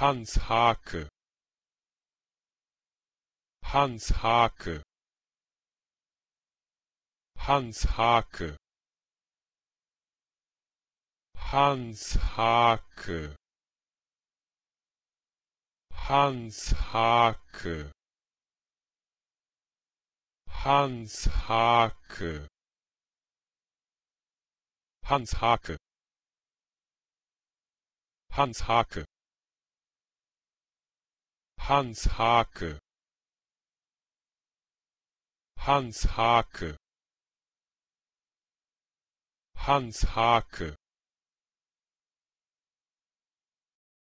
Hans Hake Hans Hake Hans Hake Hans Hake Hans Hake Hans Hake Hans Hake Hans Hake Hans Hake Hans Hake Hans Hake